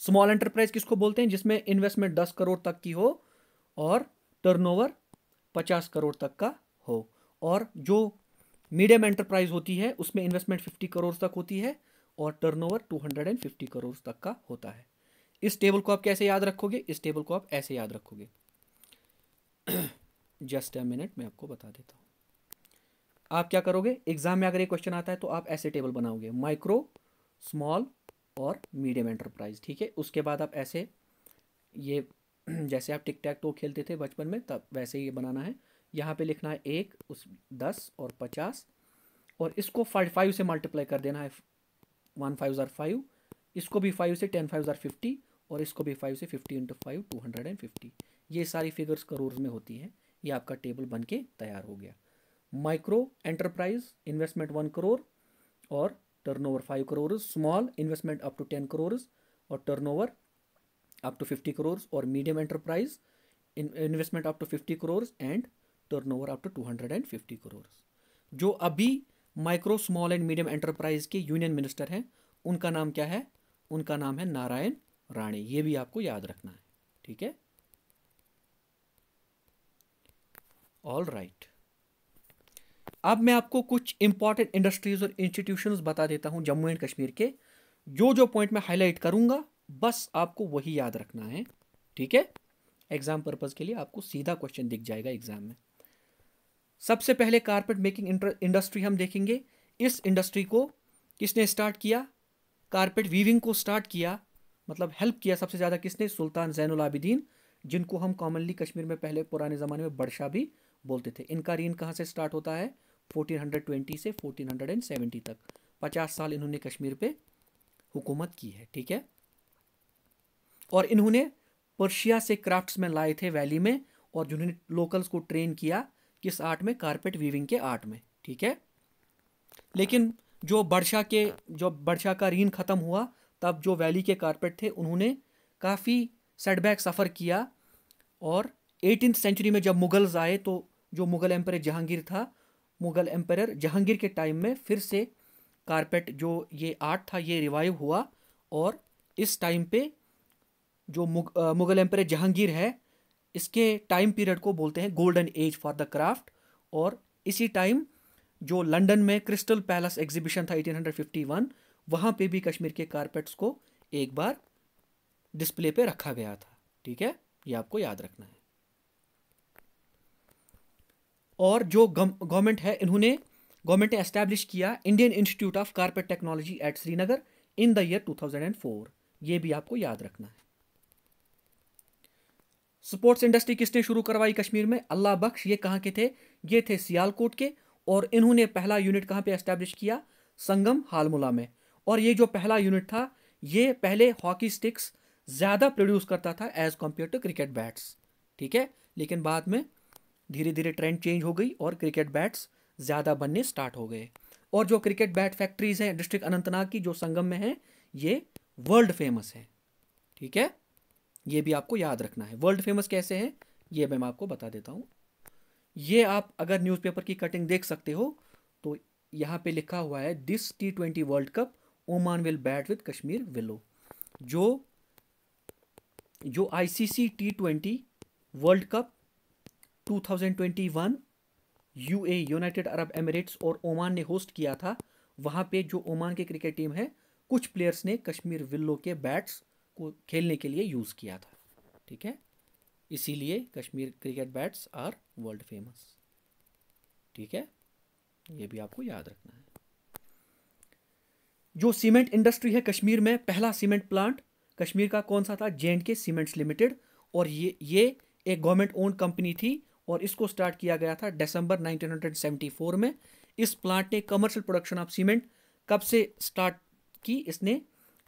स्मॉल एंटरप्राइज किसको बोलते हैं जिसमें इन्वेस्टमेंट दस करोड़ तक की हो और टर्नओवर पचास करोड़ तक का हो और जो मीडियम एंटरप्राइज होती है उसमें इन्वेस्टमेंट फिफ्टी करोड़ तक होती है और टर्नओवर 250 करोड़ तक का होता है इस टेबल को आप कैसे याद रखोगे इस टेबल को आप ऐसे याद रखोगे जस्ट अ मिनट मैं आपको बता देता हूँ आप क्या करोगे एग्जाम में अगर ये क्वेश्चन आता है तो आप ऐसे टेबल बनाओगे माइक्रो स्मॉल और मीडियम एंटरप्राइज ठीक है उसके बाद आप ऐसे ये [CLEARS THROAT] जैसे आप टिक टैक टो तो खेलते थे बचपन में तब वैसे ही ये बनाना है यहाँ पे लिखना है एक उस दस और पचास और इसको फाइव से मल्टीप्लाई कर देना है वन फाइव ज़ार फाइव इसको भी फाइव से टेन फाइव ज़ार फिफ्टी और इसको भी फाइव से fifty into five two hundred and fifty ये सारी फिगर्स करोड़ में होती हैं ये आपका टेबल बन के तैयार हो गया micro enterprise investment one crore और turnover five crore small investment up to ten crore और turnover up to fifty crore और medium enterprise investment up to fifty crore and turnover up to two hundred and fifty crore जो अभी micro small and medium enterprise के union minister हैं उनका नाम क्या है उनका नाम है नारायण राणे ये भी आपको याद रखना है ठीक है ऑल राइट अब मैं आपको कुछ इंपॉर्टेंट इंडस्ट्रीज और इंस्टीट्यूशंस बता देता हूं जम्मू एंड कश्मीर के जो जो पॉइंट मैं हाईलाइट करूंगा बस आपको वही याद रखना है ठीक है एग्जाम पर्पज़ के लिए आपको सीधा क्वेश्चन दिख जाएगा एग्जाम में सबसे पहले कारपेट मेकिंग इंडस्ट्री हम देखेंगे इस इंडस्ट्री को किसने स्टार्ट किया कारपेट वीविंग को स्टार्ट किया मतलब हेल्प किया सबसे ज़्यादा किसने सुल्तान जैनुल आबिदीन जिनको हम कॉमनली कश्मीर में पहले पुराने ज़माने में बड़शा भी बोलते थे इनका रीन कहाँ से स्टार्ट होता है 1420 से 1470 तक 50 साल इन्होंने कश्मीर पे हुकूमत की है ठीक है और इन्होंने पर्शिया से क्राफ्ट्समैन लाए थे वैली में और जिन्होंने लोकल्स को ट्रेन किया किस आर्ट में कारपेट वीविंग के आर्ट में ठीक है लेकिन जो बर्षा के जो बर्षा का रीन ख़त्म हुआ तब जो वैली के कारपेट थे उन्होंने काफ़ी सेटबैक सफ़र किया और एटीन सेंचुरी में जब मुगल्स आए तो जो मुग़ल एम्पर जहांगीर था मुग़ल एम्पर जहांगीर के टाइम में फिर से कारपेट जो ये आर्ट था ये रिवाइव हुआ और इस टाइम पे जो मुग, मुग़ल एम्पर जहांगीर है इसके टाइम पीरियड को बोलते हैं golden age for the craft और इसी टाइम जो लंदन में क्रिस्टल पैलेस एग्जीबिशन था 1851 वहाँ पे भी कश्मीर के कारपेट्स को एक बार डिस्प्ले पे रखा गया था ठीक है ये आपको याद रखना है और जो गवर्नमेंट है इन्होंने गवर्नमेंट ने एस्टैब्लिश किया Indian Institute of Carpet Technology at Srinagar in the year 2004 ये भी आपको याद रखना है स्पोर्ट्स इंडस्ट्री किसने शुरू करवाई कश्मीर में अल्लाह बख्श ये कहाँ के थे ये थे सियालकोट के और इन्होंने पहला यूनिट कहाँ पे एस्टेब्लिश किया संगम हालमुला में और ये जो पहला यूनिट था ये पहले हॉकी स्टिक्स ज़्यादा प्रोड्यूस करता था as compare to cricket bats ठीक है लेकिन बाद में धीरे धीरे ट्रेंड चेंज हो गई और क्रिकेट बैट्स ज़्यादा बनने स्टार्ट हो गए और जो क्रिकेट बैट फैक्ट्रीज़ हैं डिस्ट्रिक्ट अनंतनाग की जो संगम में हैं ये वर्ल्ड फेमस हैं ठीक है ये भी आपको याद रखना है वर्ल्ड फेमस कैसे हैं ये मैं आपको बता देता हूँ ये आप अगर न्यूज़पेपर की कटिंग देख सकते हो तो यहाँ पे लिखा हुआ है this T twenty World Cup Oman will bat with Kashmir willow जो जो ICC T twenty World Cup 2021 UA United Arab Emirates और ओमान ने होस्ट किया था वहाँ पे जो ओमान की क्रिकेट टीम है कुछ प्लेयर्स ने कश्मीर विल्लो के बैट्स को खेलने के लिए यूज़ किया था ठीक है इसीलिए Kashmir cricket bats are world famous ठीक है ये भी आपको याद रखना है जो सीमेंट इंडस्ट्री है कश्मीर में पहला सीमेंट प्लांट कश्मीर का कौन सा था जे के सीमेंट्स लिमिटेड और ये ये एक गवर्नमेंट ओन कंपनी थी और इसको स्टार्ट किया गया था दिसंबर 1974 में इस प्लांट ने कमर्शियल प्रोडक्शन ऑफ सीमेंट कब से स्टार्ट की इसने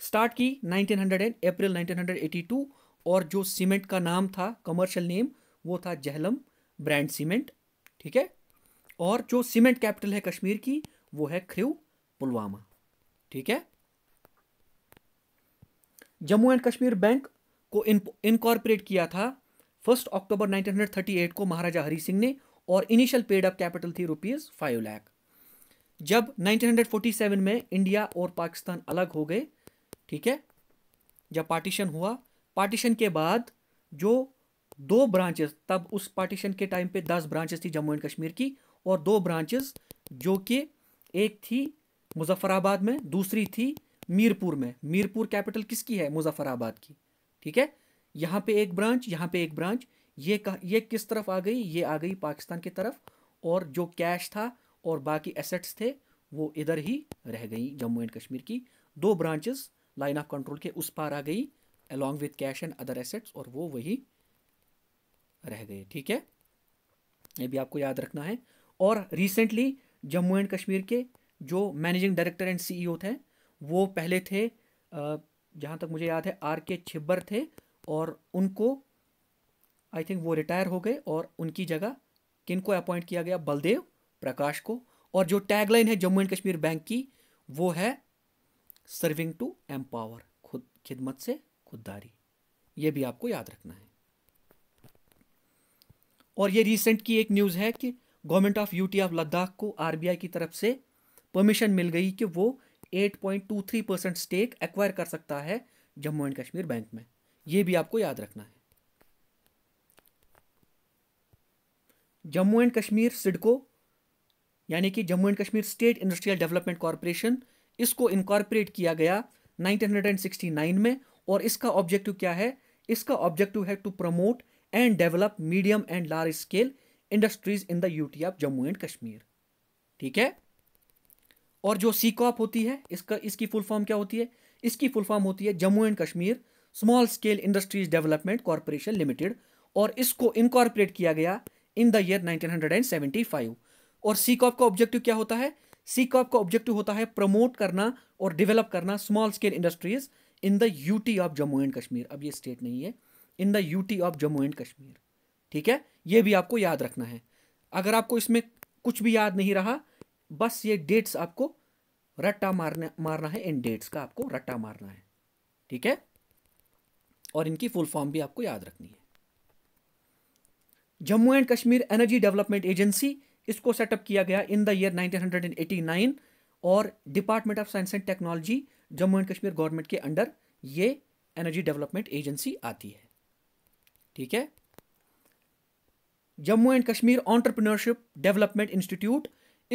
स्टार्ट की 1900 अप्रैल 1982 और जो सीमेंट का नाम था कमर्शियल नेम वो था जहलम ब्रांड सीमेंट ठीक है और जो सीमेंट कैपिटल है कश्मीर की वो है ख्रिव पुलवामा ठीक है जम्मू एंड कश्मीर बैंक को इनकॉर्पोरेट किया था फर्स्ट अक्टूबर 1938 को महाराजा हरि सिंह ने और इनिशियल पेड अप कैपिटल थी रुपीज़ फाइव लैख जब 1947 में इंडिया और पाकिस्तान अलग हो गए ठीक है जब पार्टीशन हुआ पार्टीशन के बाद जो दो ब्रांचेस तब उस पार्टीशन के टाइम पे दस ब्रांचेस थी जम्मू एंड कश्मीर की और दो ब्रांचेस जो कि एक थी मुजफ्फराबाद में दूसरी थी मीरपुर में मीरपुर कैपिटल किसकी है मुजफ्फराबाद की ठीक है यहाँ पे एक ब्रांच यहाँ पे एक ब्रांच ये कह, ये किस तरफ आ गई ये आ गई पाकिस्तान की तरफ और जो कैश था और बाकी एसेट्स थे वो इधर ही रह गई जम्मू एंड कश्मीर की दो ब्रांचेस लाइन ऑफ कंट्रोल के उस पार आ गई along with cash and other assets और वो वही रह गए ठीक है ये भी आपको याद रखना है और रिसेंटली जम्मू एंड कश्मीर के जो मैनेजिंग डायरेक्टर एंड सीईओ थे वो पहले थे जहाँ तक मुझे याद है आर के छिब्बर थे और उनको आई थिंक वो रिटायर हो गए और उनकी जगह किन को अपॉइंट किया गया बलदेव प्रकाश को और जो टैगलाइन है जम्मू एंड कश्मीर बैंक की वो है सर्विंग टू एम्पावर खुद खिदमत से खुददारी ये भी आपको याद रखना है और ये रिसेंट की एक न्यूज़ है कि government of UT of Ladakh को आरबीआई की तरफ से परमिशन मिल गई कि वो 8.23 परसेंट स्टेक एक्वायर कर सकता है जम्मू एंड कश्मीर बैंक में ये भी आपको याद रखना है जम्मू एंड कश्मीर सिडको यानी कि Jammu and Kashmir State Industrial Development Corporation इसको इनकॉर्पोरेट किया गया 1969 में और इसका ऑब्जेक्टिव क्या है इसका ऑब्जेक्टिव है to promote and develop medium and large scale industries in the UT of Jammu and Kashmir ठीक है और जो सी कॉप होती है इसका इसकी फुल फॉर्म क्या होती है इसकी फुल फॉर्म होती है Jammu and Kashmir Small scale Industries Development Corporation Limited और इसको इनकॉर्पोरेट किया गया इन द ईयर 1975 और सी कॉप का ऑब्जेक्टिव क्या होता है सी कॉप का ऑब्जेक्टिव होता है प्रमोट करना और डेवलप करना small scale industries in the UT of Jammu and Kashmir अब ये स्टेट नहीं है in the UT of Jammu and Kashmir ठीक है ये भी आपको याद रखना है अगर आपको इसमें कुछ भी याद नहीं रहा बस ये डेट्स आपको रट्टा मारना मारना है इन डेट्स का आपको रट्टा मारना है ठीक है और इनकी फुल फॉर्म भी आपको याद रखनी है Jammu and Kashmir Energy development Agency इसको सेटअप किया गया इन द ईयर 1989 और Department of Science and Technology Jammu and Kashmir government के अंडर ये एनर्जी डेवलपमेंट एजेंसी आती है ठीक है Jammu and Kashmir Entrepreneurship Development Institute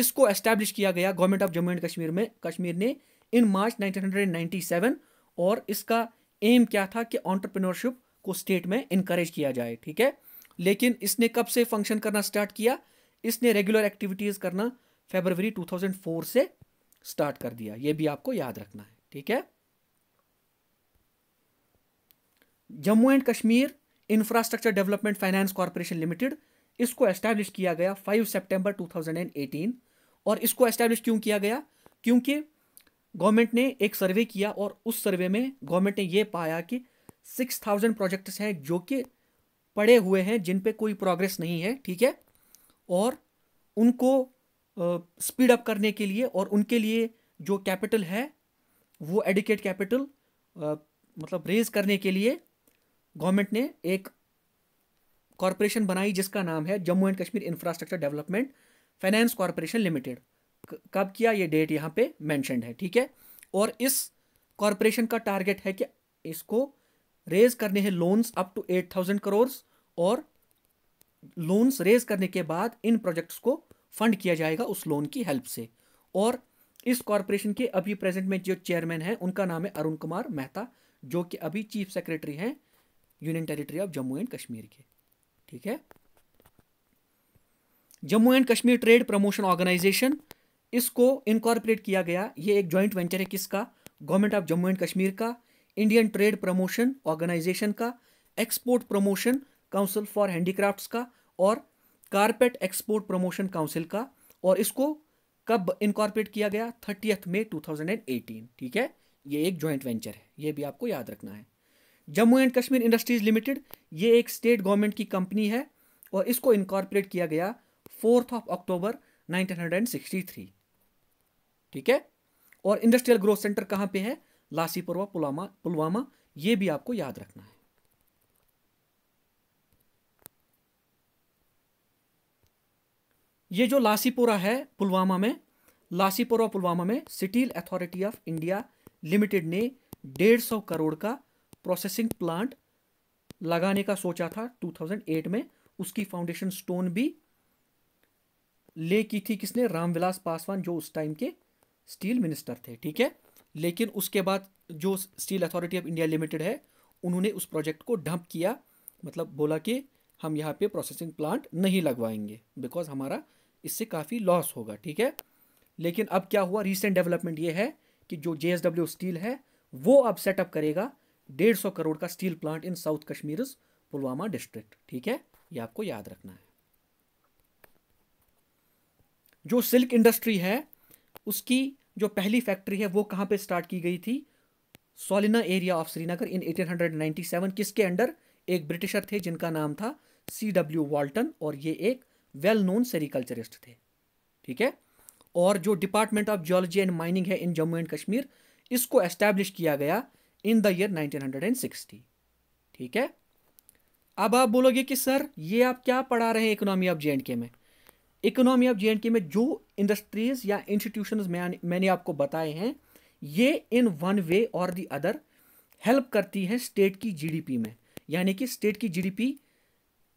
इसको एस्टैब्लिश किया गया government of Jammu and Kashmir में कश्मीर ने इन मार्च 1997 और इसका एम क्या था कि ऑन्टरप्रिनरशिप को स्टेट में इनक्रेज किया जाए ठीक है लेकिन इसने कब से फंक्शन करना स्टार्ट किया इसने रेगुलर एक्टिविटीज़ करना फेबरवरी 2004 से स्टार्ट कर दिया ये भी आपको याद रखना है ठीक है Jammu and Kashmir Infrastructure Development Finance Corporation Limited इसको एस्टैब्लिश किया गया 5 सितंबर 2018 और इसको एस्टैब्लिश क्यों किया गया क्योंकि गवर्नमेंट ने एक सर्वे किया और उस सर्वे में गवर्नमेंट ने यह पाया कि 6000 प्रोजेक्ट्स हैं जो कि पड़े हुए हैं जिन पे कोई प्रोग्रेस नहीं है ठीक है और उनको स्पीड अप करने के लिए और उनके लिए जो कैपिटल है वो एडिकेट कैपिटल मतलब रेज करने के लिए गवर्नमेंट ने एक कॉरपोरेशन बनाई जिसका नाम है Jammu and Kashmir Infrastructure Development Finance Corporation Limited कब किया ये डेट यहाँ पे मैंशन है ठीक है और इस कॉरपोरेशन का टारगेट है कि इसको रेज करने हैं loans up to eight thousand crores और लोन्स रेज करने के बाद इन प्रोजेक्ट्स को फंड किया जाएगा उस लोन की हेल्प से और इस कॉरपोरेशन के अभी प्रेजेंट में जो चेयरमैन हैं उनका नाम है अरुण कुमार मेहता जो कि अभी चीफ सेक्रेटरी हैं union territory of Jammu and Kashmir के ठीक है Jammu and Kashmir Trade Promotion Organisation इसको इनकॉर्पोरेट किया गया ये एक जॉइंट वेंचर है किसका government of Jammu and Kashmir का इंडियन ट्रेड प्रमोशन ऑर्गेनाइजेशन का Export Promotion Council for Handicrafts का और कारपेट एक्सपोर्ट प्रमोशन काउंसिल का और इसको कब इनकॉर्पोरेट किया गया थर्टीथ मे टू ठीक है ये एक जॉइंट वेंचर है ये भी आपको याद रखना है Jammu and Kashmir Industries Limited ये एक स्टेट गवर्नमेंट की कंपनी है और इसको इनकॉर्पोरेट किया गया फोर्थ ऑफ अक्टूबर 1963 ठीक है और इंडस्ट्रियल ग्रोथ सेंटर कहाँ पे है लासीपुरवा पुलवामा पुलवामा ये भी आपको याद रखना है ये जो लासीपोरा है पुलवामा में लासीपोरा पुलवामा में Steel Authority of India Limited ने डेढ़ सौ करोड़ का प्रोसेसिंग प्लांट लगाने का सोचा था 2008 में उसकी फाउंडेशन स्टोन भी ले की थी किसने रामविलास पासवान जो उस टाइम के स्टील मिनिस्टर थे ठीक है लेकिन उसके बाद जो Steel Authority of India Limited है उन्होंने उस प्रोजेक्ट को डंप किया मतलब बोला कि हम यहाँ पे प्रोसेसिंग प्लांट नहीं लगवाएंगे बिकॉज हमारा इससे काफ़ी लॉस होगा ठीक है लेकिन अब क्या हुआ रिसेंट डेवलपमेंट ये है कि जो जे स्टील है वो अब सेटअप करेगा डेढ़ सौ करोड़ का steel plant in south Kashmir Pulwama district ठीक है ये आपको याद रखना है जो सिल्क इंडस्ट्री है उसकी जो पहली फैक्ट्री है वो कहाँ पे स्टार्ट की गई थी सोलिना एरिया ऑफ श्रीनगर इन 1897 किसके अंडर एक ब्रिटिशर थे जिनका नाम था सी डब्ल्यू वॉल्टन और ये एक वेल नोन सेरिकल्चरिस्ट थे ठीक है और जो department of geology and mining है इन जम्मू एंड कश्मीर इसको एस्टैब्लिश किया गया इन द ईयर 1960 ठीक है अब आप बोलोगे कि सर ये आप क्या पढ़ा रहे हैं इकोनॉमी ऑफ जे में इकोनॉमी ऑफ जे में जो इंडस्ट्रीज या इंस्टीट्यूशन मैं, मैंने आपको बताए हैं ये इन वन वे और दी अदर हेल्प करती है स्टेट की जीडीपी में यानी कि स्टेट की जीडीपी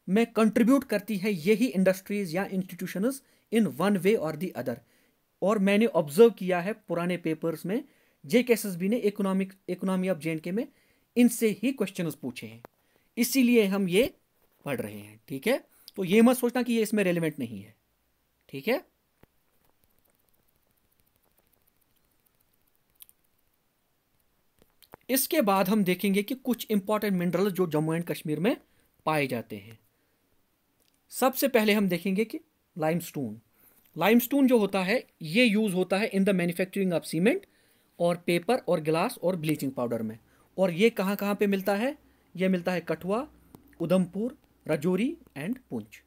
में कंट्रीब्यूट करती है यही इंडस्ट्रीज या इंस्टीट्यूशंस इन वन वे और दी अदर और मैंने ऑब्जर्व किया है पुराने पेपर्स में जे के एस बी ने economic economy of J and K में इनसे ही क्वेश्चन पूछे हैं इसीलिए हम ये पढ़ रहे हैं ठीक है तो ये मत सोचना कि ये इसमें रेलिवेंट नहीं है ठीक है इसके बाद हम देखेंगे कि कुछ इंपॉर्टेंट मिनरल जो जम्मू एंड कश्मीर में पाए जाते हैं सबसे पहले हम देखेंगे कि लाइमस्टोन लाइमस्टोन जो होता है ये यूज़ होता है in the manufacturing of cement और पेपर और गिलास और ब्लीचिंग पाउडर में और ये कहाँ कहाँ पे मिलता है ये मिलता है कठुआ उधमपुर रजौरी एंड पुंछ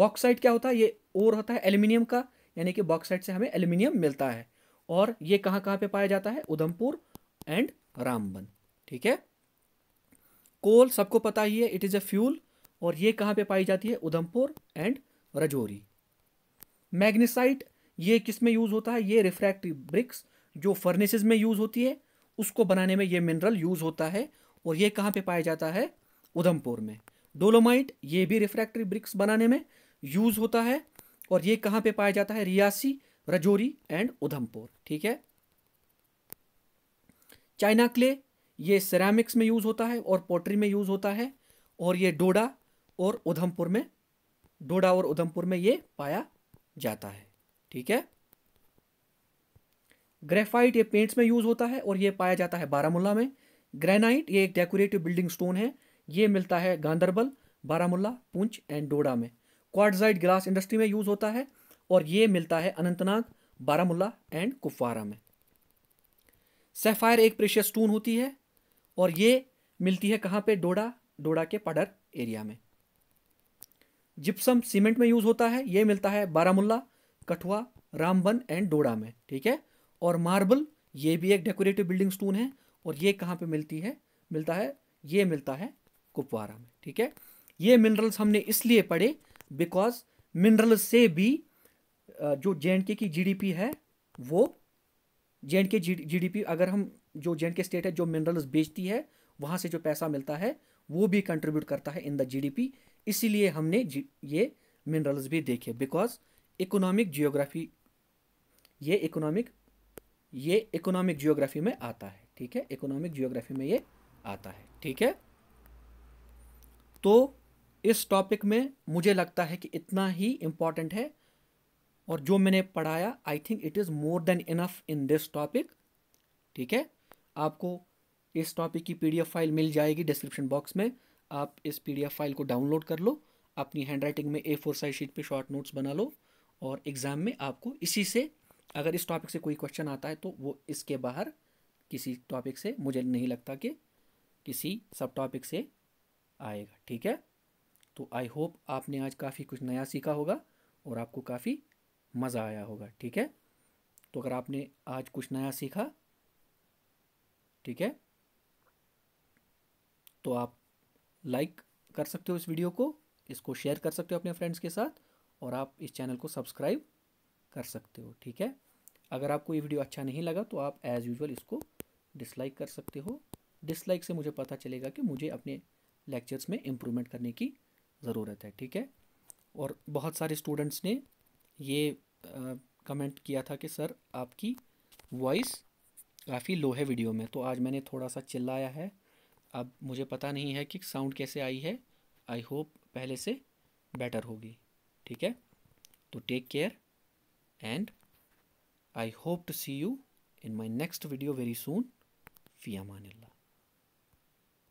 बॉक्साइट क्या होता है ये और होता है एल्यूमिनियम का यानी कि बॉक्साइट से हमें एल्यूमिनियम मिलता है और ये कहाँ कहाँ पे पाया जाता है उधमपुर एंड रामबन ठीक है कोल सबको पता ही है इट इज़ अ फ्यूल और ये कहाँ पे पाई जाती है उधमपुर एंड रजौरी मैग्नेसाइट ये किस में यूज़ होता है ये रिफ्रैक्टिव ब्रिक्स जो फर्नेसेस में यूज़ होती है उसको बनाने में ये मिनरल यूज़ होता है और ये कहाँ पे पाया जाता है उधमपुर में डोलोमाइट ये भी रिफ्रैक्टरी ब्रिक्स बनाने में यूज़ होता है और ये कहाँ पे पाया जाता है रियासी रजौरी एंड उधमपुर ठीक है चाइना क्ले ये सेरामिक्स में यूज़ होता है और पोट्री में यूज़ होता है और ये डोडा और उधमपुर में डोडा और उधमपुर में ये पाया जाता है ठीक है ग्रेफाइट ये पेंट्स में यूज होता है और ये पाया जाता है बारामूला में ग्रेनाइट ये एक डेकोरेटिव बिल्डिंग स्टोन है ये मिलता है गांधरबल बारामूला पुंछ एंड डोडा में क्वाडजाइट ग्लास इंडस्ट्री में यूज होता है और ये मिलता है अनंतनाग बारामूला एंड कुफवारा में सेफायर एक प्रेशियस स्टोन होती है और ये मिलती है कहाँ पे डोडा डोडा के पडर एरिया में जिप्सम सीमेंट में यूज होता है ये मिलता है बारामुल्ला कठुआ रामबन एंड डोडा में ठीक है और मार्बल ये भी एक डेकोरेटिव बिल्डिंग स्टोन है और ये कहाँ पे मिलती है मिलता है ये मिलता है कुपवारा में ठीक है ये मिनरल्स हमने इसलिए पढ़े बिकॉज मिनरल से भी जो जे की जीडीपी है वो जे के जीडीपी अगर हम जो जे के स्टेट है जो मिनरल्स बेचती है वहाँ से जो पैसा मिलता है वो भी कंट्रीब्यूट करता है इन द जीडीपी इसीलिए हमने ये मिनरल्स भी देखे बिकॉज इकोनॉमिक जियोग्राफी ये इकोनॉमिक ये इकोनॉमिक जियोग्राफी में आता है ठीक है इकोनॉमिक जियोग्राफी में ये आता है ठीक है तो इस टॉपिक में मुझे लगता है कि इतना ही इम्पॉर्टेंट है और जो मैंने पढ़ाया I think it is more than enough in this topic ठीक है आपको इस टॉपिक की पीडीएफ फाइल मिल जाएगी डिस्क्रिप्शन बॉक्स में आप इस पी फाइल को डाउनलोड कर लो अपनी हैंड राइटिंग में ए फोर साइज शीट पे शॉर्ट नोट्स बना लो और एग्ज़ाम में आपको इसी से अगर इस टॉपिक से कोई क्वेश्चन आता है तो वो इसके बाहर किसी टॉपिक से मुझे नहीं लगता कि किसी सब टॉपिक से आएगा ठीक है तो आई होप आपने आज काफ़ी कुछ नया सीखा होगा और आपको काफ़ी मज़ा आया होगा ठीक है तो अगर आपने आज कुछ नया सीखा ठीक है तो आप लाइक कर सकते हो इस वीडियो को इसको शेयर कर सकते हो अपने फ्रेंड्स के साथ और आप इस चैनल को सब्सक्राइब कर सकते हो ठीक है अगर आपको ये वीडियो अच्छा नहीं लगा तो आप एज़ यूजल इसको डिसलाइक कर सकते हो डिसलाइक से मुझे पता चलेगा कि मुझे अपने लेक्चर्स में इम्प्रूवमेंट करने की ज़रूरत है ठीक है और बहुत सारे स्टूडेंट्स ने ये आ, कमेंट किया था कि सर आपकी वॉइस काफ़ी लो है वीडियो में तो आज मैंने थोड़ा सा चिल्लाया है अब मुझे पता नहीं है कि साउंड कैसे आई है आई होप पहले से बेटर होगी ठीक है तो take care and I hope to see you in my next video very soon फ़िया मानिल्ला